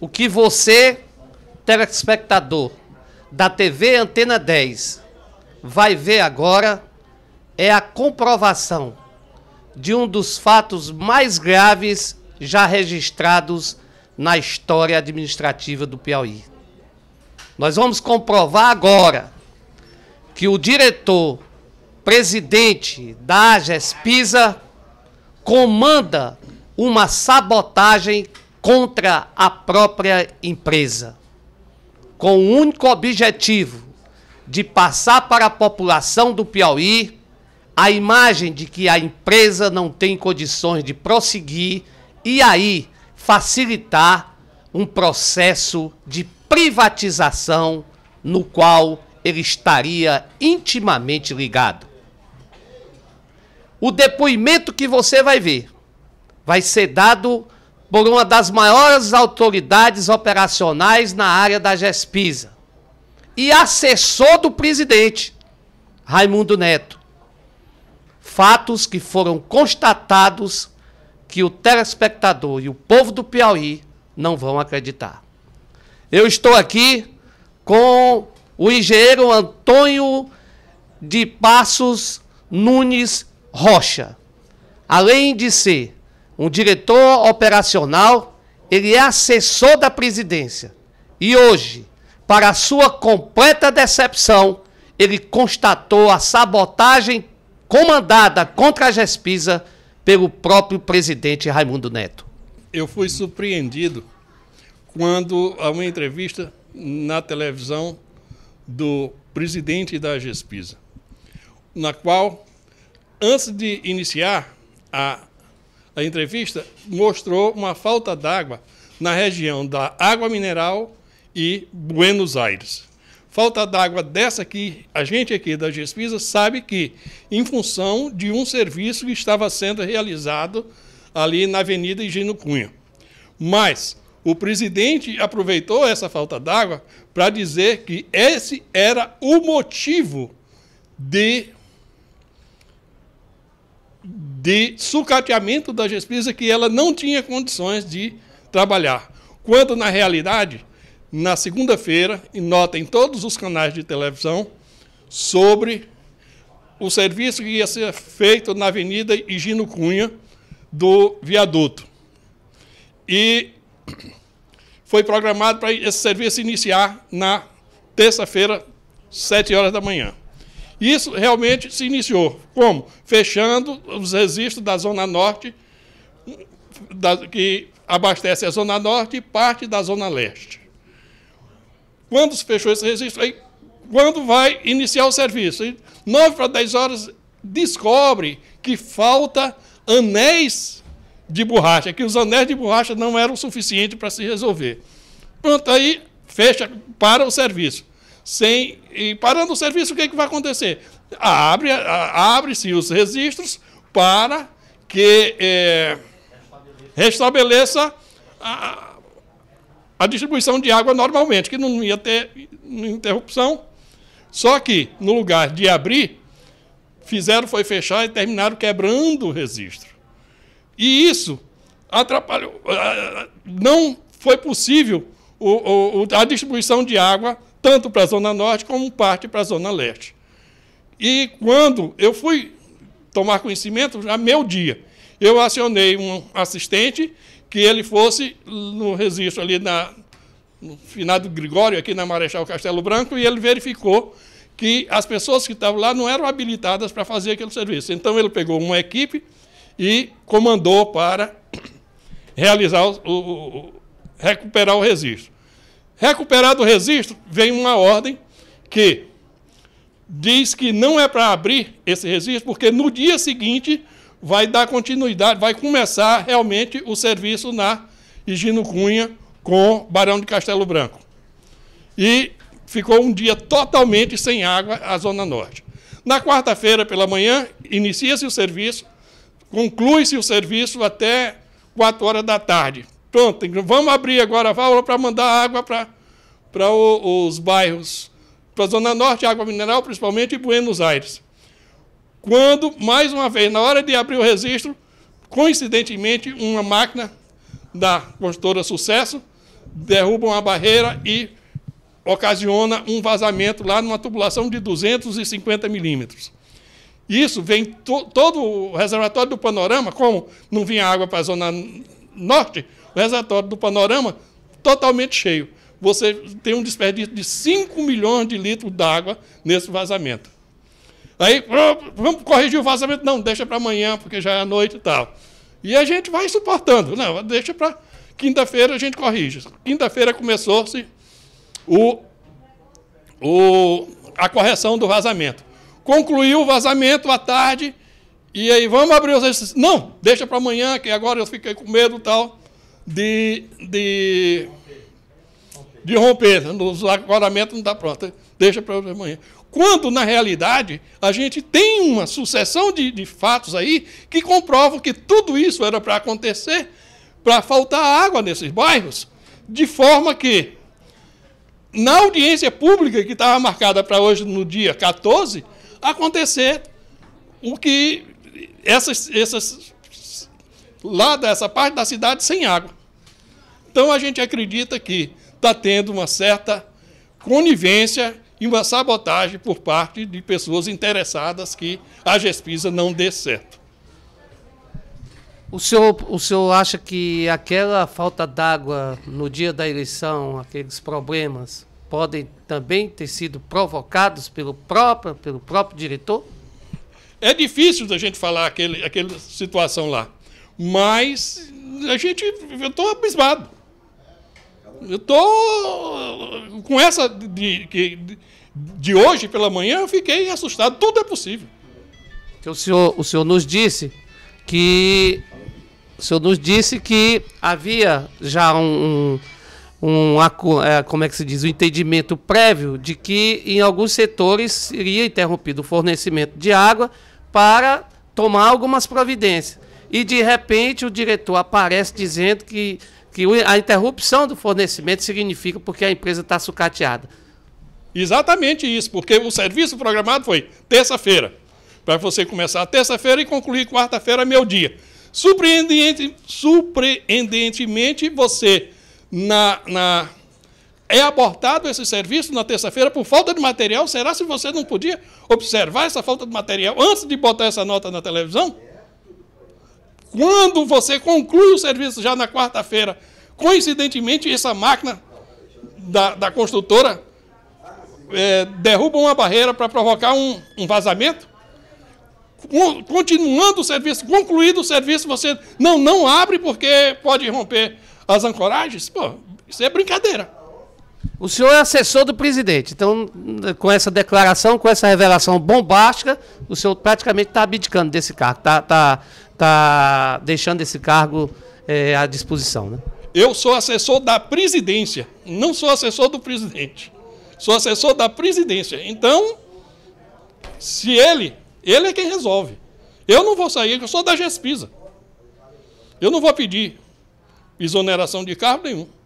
o que você, telespectador da TV Antena 10, vai ver agora é a comprovação de um dos fatos mais graves já registrados na história administrativa do Piauí. Nós vamos comprovar agora que o diretor presidente da Pisa comanda uma sabotagem contra a própria empresa, com o único objetivo de passar para a população do Piauí a imagem de que a empresa não tem condições de prosseguir e aí facilitar um processo de privatização no qual ele estaria intimamente ligado. O depoimento que você vai ver vai ser dado por uma das maiores autoridades operacionais na área da GESPISA e assessor do presidente, Raimundo Neto. Fatos que foram constatados que o telespectador e o povo do Piauí não vão acreditar. Eu estou aqui com o engenheiro Antônio de Passos Nunes Rocha. Além de ser um diretor operacional, ele é assessor da presidência. E hoje, para sua completa decepção, ele constatou a sabotagem comandada contra a Gespisa pelo próprio presidente Raimundo Neto. Eu fui surpreendido quando, a uma entrevista na televisão do presidente da Gespisa, na qual, antes de iniciar a da entrevista mostrou uma falta d'água na região da Água Mineral e Buenos Aires. Falta d'água dessa que a gente aqui da Gespisa sabe que, em função de um serviço que estava sendo realizado ali na Avenida Higino Cunha. Mas o presidente aproveitou essa falta d'água para dizer que esse era o motivo de de sucateamento da justiça que ela não tinha condições de trabalhar. Quando, na realidade, na segunda-feira, e nota em todos os canais de televisão, sobre o serviço que ia ser feito na Avenida Higino Cunha, do viaduto. E foi programado para esse serviço iniciar na terça-feira, sete horas da manhã. Isso realmente se iniciou. Como? Fechando os registros da Zona Norte, da, que abastece a Zona Norte e parte da Zona Leste. Quando se fechou esse registro, aí, quando vai iniciar o serviço? nove 9 para 10 horas, descobre que falta anéis de borracha, que os anéis de borracha não eram suficientes para se resolver. Pronto, aí fecha, para o serviço sem. E parando o serviço, o que, é que vai acontecer? Abre, abre-se os registros para que é, restabeleça a, a distribuição de água normalmente, que não ia ter interrupção. Só que, no lugar de abrir, fizeram foi fechar e terminaram quebrando o registro. E isso atrapalhou. Eh, não foi possível a distribuição de água tanto para a Zona Norte como parte para a Zona Leste. E quando eu fui tomar conhecimento, já meu dia, eu acionei um assistente que ele fosse no registro ali na, no finado Gregório, aqui na Marechal Castelo Branco, e ele verificou que as pessoas que estavam lá não eram habilitadas para fazer aquele serviço. Então ele pegou uma equipe e comandou para realizar o, o, o recuperar o registro. Recuperado o registro, vem uma ordem que diz que não é para abrir esse registro, porque no dia seguinte vai dar continuidade, vai começar realmente o serviço na Higino Cunha com Barão de Castelo Branco. E ficou um dia totalmente sem água a Zona Norte. Na quarta-feira pela manhã, inicia-se o serviço, conclui-se o serviço até 4 horas da tarde. Pronto, vamos abrir agora a válvula para mandar água para, para os bairros, para a Zona Norte, água mineral principalmente, e Buenos Aires. Quando, mais uma vez, na hora de abrir o registro, coincidentemente, uma máquina da construtora Sucesso derruba uma barreira e ocasiona um vazamento lá numa tubulação de 250 milímetros. Isso vem to todo o reservatório do panorama, como não vinha água para a zona norte, o reservatório do Panorama, totalmente cheio. Você tem um desperdício de 5 milhões de litros d'água nesse vazamento. Aí, ah, vamos corrigir o vazamento? Não, deixa para amanhã, porque já é noite e tal. E a gente vai suportando. Não, deixa para quinta-feira a gente corrige. Quinta-feira começou-se o, o, a correção do vazamento. Concluiu o vazamento à tarde, e aí, vamos abrir os Não, deixa para amanhã, que agora eu fiquei com medo tal de, de, de romper. Os acordamentos não está pronto. Deixa para amanhã. Quando, na realidade, a gente tem uma sucessão de, de fatos aí que comprovam que tudo isso era para acontecer para faltar água nesses bairros, de forma que, na audiência pública que estava marcada para hoje, no dia 14, acontecer o que essas, essas lá dessa parte da cidade sem água. Então a gente acredita que está tendo uma certa conivência e uma sabotagem por parte de pessoas interessadas que a Gespisa não dê certo. O senhor, o senhor acha que aquela falta d'água no dia da eleição, aqueles problemas, podem também ter sido provocados pelo próprio, pelo próprio diretor? É difícil da gente falar aquele, aquela situação lá. Mas a gente. Eu estou abismado. Eu estou. Com essa de, de, de hoje pela manhã, eu fiquei assustado. Tudo é possível. Que o senhor, o senhor nos disse que. O senhor nos disse que havia já um, um, é, como é que se diz, um entendimento prévio de que em alguns setores seria interrompido o fornecimento de água para tomar algumas providências. E de repente o diretor aparece dizendo que, que a interrupção do fornecimento significa porque a empresa está sucateada. Exatamente isso, porque o serviço programado foi terça-feira, para você começar terça-feira e concluir quarta-feira, é meio-dia. Surpreendente, surpreendentemente, você, na, na é abortado esse serviço na terça-feira por falta de material. Será se você não podia observar essa falta de material antes de botar essa nota na televisão? Quando você conclui o serviço já na quarta-feira, coincidentemente, essa máquina da, da construtora é, derruba uma barreira para provocar um, um vazamento. Continuando o serviço, concluído o serviço, você não, não abre porque pode romper as ancoragens. Pô, isso é brincadeira. O senhor é assessor do presidente, então, com essa declaração, com essa revelação bombástica, o senhor praticamente está abdicando desse cargo, está tá, tá deixando esse cargo é, à disposição, né? Eu sou assessor da presidência, não sou assessor do presidente. Sou assessor da presidência. Então, se ele, ele é quem resolve. Eu não vou sair, eu sou da GESPISA. Eu não vou pedir exoneração de cargo nenhum.